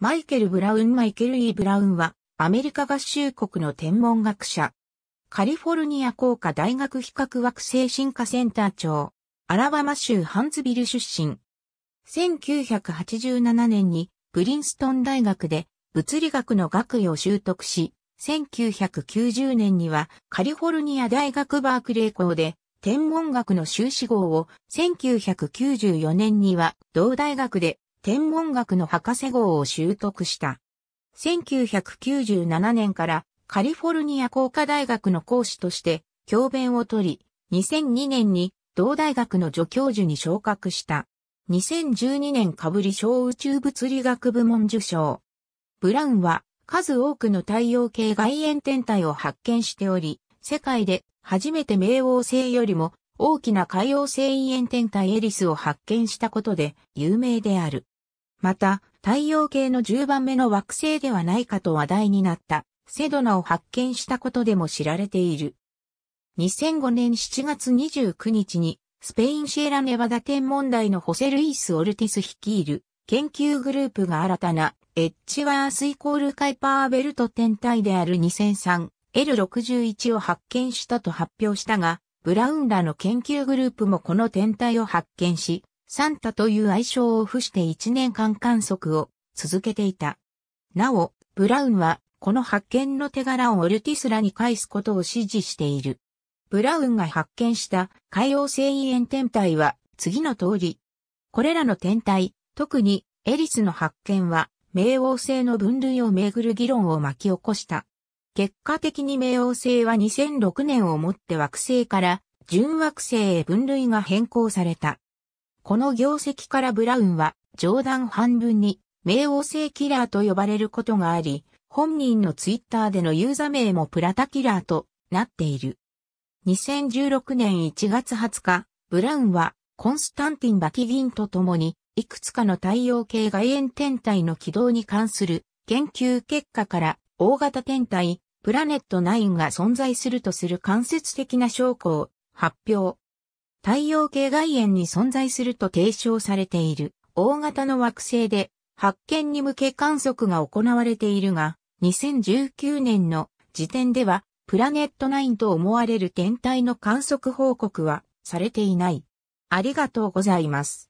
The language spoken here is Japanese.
マイケル・ブラウン・マイケル・ E・ ブラウンは、アメリカ合衆国の天文学者。カリフォルニア工科大学比較惑星進化センター長。アラバマ州ハンズビル出身。1987年に、プリンストン大学で、物理学の学位を習得し、1990年には、カリフォルニア大学バークレー校で、天文学の修士号を1994年には同大学で天文学の博士号を習得した。1997年からカリフォルニア工科大学の講師として教鞭を取り、2002年に同大学の助教授に昇格した。2012年被り小宇宙物理学部門受賞。ブラウンは数多くの太陽系外縁天体を発見しており、世界で初めて冥王星よりも大きな海洋星異縁天体エリスを発見したことで有名である。また、太陽系の10番目の惑星ではないかと話題になったセドナを発見したことでも知られている。2005年7月29日にスペインシエラネバダ天文台のホセ・ルイス・オルティス率いる研究グループが新たなエッジワースイコールカイパーベルト天体である 2003L61 を発見したと発表したが、ブラウンらの研究グループもこの天体を発見し、サンタという愛称を付して1年間観測を続けていた。なお、ブラウンはこの発見の手柄をオルティスラに返すことを指示している。ブラウンが発見した海洋星異炎天体は次の通り。これらの天体、特にエリスの発見は冥王星の分類をめぐる議論を巻き起こした。結果的に冥王星は2006年をもって惑星から純惑星へ分類が変更された。この業績からブラウンは冗談半分に冥王星キラーと呼ばれることがあり、本人のツイッターでのユーザ名もプラタキラーとなっている。2016年1月20日、ブラウンはコンスタンティン・バキギンと共に、いくつかの太陽系外縁天体の軌道に関する研究結果から大型天体、プラネット9が存在するとする間接的な証拠を発表。太陽系外縁に存在すると提唱されている大型の惑星で発見に向け観測が行われているが、2019年の時点ではプラネット9と思われる天体の観測報告はされていない。ありがとうございます。